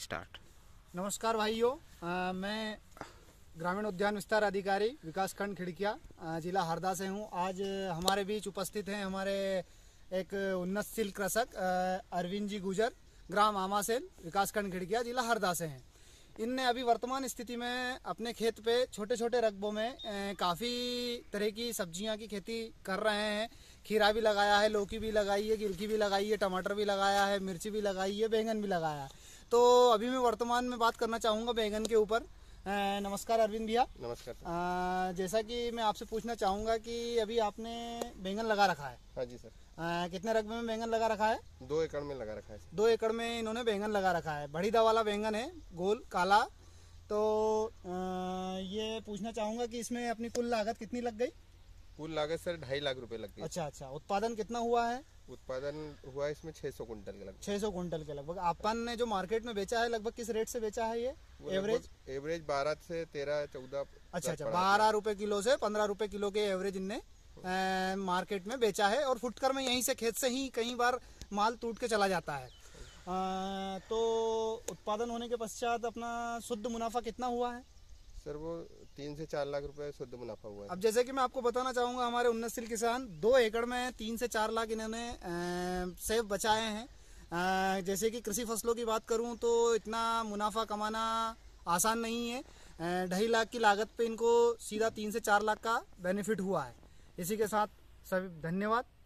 Start नमस्कार भाइयों मैं ग्रामीण उद्यान विस्तार अधिकारी विकासखंड खिड़किया जिला हरदा से हूँ आज हमारे बीच उपस्थित हैं हमारे एक उन्नतशील कृषक अरविंद जी गुजर ग्राम आमासेल विकासखंड खिड़किया जिला हरदा से हैं इनने अभी वर्तमान स्थिति में अपने खेत पे छोटे छोटे रकबों में काफ़ी तरह की सब्जियां की खेती कर रहे हैं खीरा भी लगाया है लौकी भी लगाई है गिलकी भी लगाई है टमाटर भी लगाया है मिर्ची भी लगाई है बैंगन भी लगाया है तो अभी मैं वर्तमान में बात करना चाहूँगा बैंगन के ऊपर नमस्कार अरविंद भैया नमस्कार जैसा कि मैं आपसे पूछना चाहूँगा कि अभी आपने बैंगन लगा रखा है हाँ जी सर आ, कितने रकबे में बैंगन लगा रखा है दो एकड़ में लगा रखा है दो एकड़ में इन्होंने बैंगन लगा रखा है भड़ीदा वाला बैंगन है गोल काला तो आ, ये पूछना चाहूँगा कि इसमें अपनी कुल लागत कितनी लग गई कुल लागत सर ढाई लाख रुपए लगती है अच्छा अच्छा उत्पादन कितना हुआ है उत्पादन हुआ है इसमें 600 कुंटल के लगभग 600 कुंटल के लगभग अपन ने जो मार्केट में बेचा है लगभग किस रेट से बेचा है ये एवरेज एवरेज बारह से तेरह चौदह अच्छा अच्छा बारह रूपए किलो से पंद्रह रूपए किलो के एवरेज इनने मार्केट हाँ। में बेचा है और फुटकर में यहीं से खेत से ही कई बार माल टूट के चला जाता है आ, तो उत्पादन होने के पश्चात अपना शुद्ध मुनाफा कितना हुआ है सर वो तीन से चार लाख रुपए शुद्ध मुनाफा हुआ है अब जैसे कि मैं आपको बताना चाहूंगा हमारे उन्नतशील किसान दो एकड़ में तीन से चार लाख इन्होंने सेब बचाए हैं जैसे कि कृषि फसलों की बात करूं तो इतना मुनाफा कमाना आसान नहीं है ढाई लाख की लागत पे इनको सीधा तीन से चार लाख का बेनिफिट हुआ है इसी के साथ सभी धन्यवाद